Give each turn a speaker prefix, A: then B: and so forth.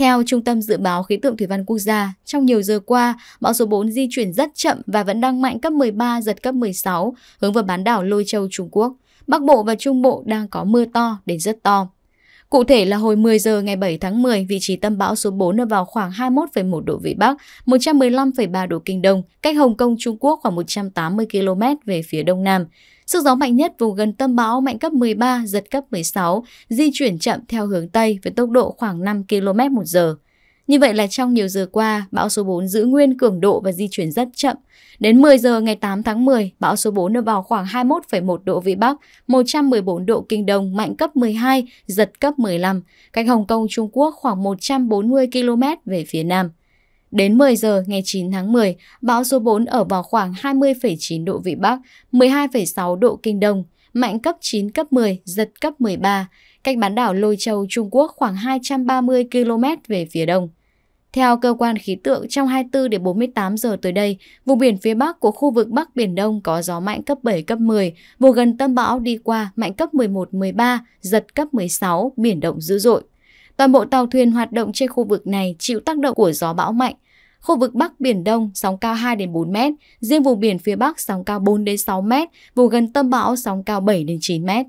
A: Theo Trung tâm Dự báo Khí tượng Thủy văn Quốc gia, trong nhiều giờ qua, bão số 4 di chuyển rất chậm và vẫn đang mạnh cấp 13, giật cấp 16, hướng vào bán đảo Lôi Châu, Trung Quốc. Bắc Bộ và Trung Bộ đang có mưa to đến rất to. Cụ thể là hồi 10 giờ ngày 7 tháng 10, vị trí tâm bão số 4 ở vào khoảng 21,1 độ Vĩ Bắc, 115,3 độ Kinh Đông, cách Hồng Kông, Trung Quốc khoảng 180 km về phía đông nam. Sức gió mạnh nhất vùng gần tâm bão mạnh cấp 13, giật cấp 16, di chuyển chậm theo hướng Tây với tốc độ khoảng 5 km một giờ. Như vậy là trong nhiều giờ qua, bão số 4 giữ nguyên cường độ và di chuyển rất chậm. Đến 10 giờ ngày 8 tháng 10, bão số 4 ở vào khoảng 21,1 độ Vĩ Bắc, 114 độ Kinh Đông, mạnh cấp 12, giật cấp 15, cách Hồng Kông, Trung Quốc khoảng 140 km về phía Nam. Đến 10 giờ ngày 9 tháng 10, bão số 4 ở vào khoảng 20,9 độ Vĩ Bắc, 12,6 độ Kinh Đông, mạnh cấp 9, cấp 10, giật cấp 13, cách bán đảo Lôi Châu, Trung Quốc khoảng 230 km về phía đông. Theo cơ quan khí tượng, trong 24 đến 48 giờ tới đây, vùng biển phía Bắc của khu vực Bắc Biển Đông có gió mạnh cấp 7, cấp 10, vùng gần tâm bão đi qua mạnh cấp 11, 13, giật cấp 16, biển động dữ dội. Toàn bộ tàu thuyền hoạt động trên khu vực này chịu tác động của gió bão mạnh, Khu vực Bắc Biển Đông sóng cao 2 đến 4 m, riêng vùng biển phía Bắc sóng cao 4 đến 6 m, vùng gần tâm bão sóng cao 7 đến 9 mét.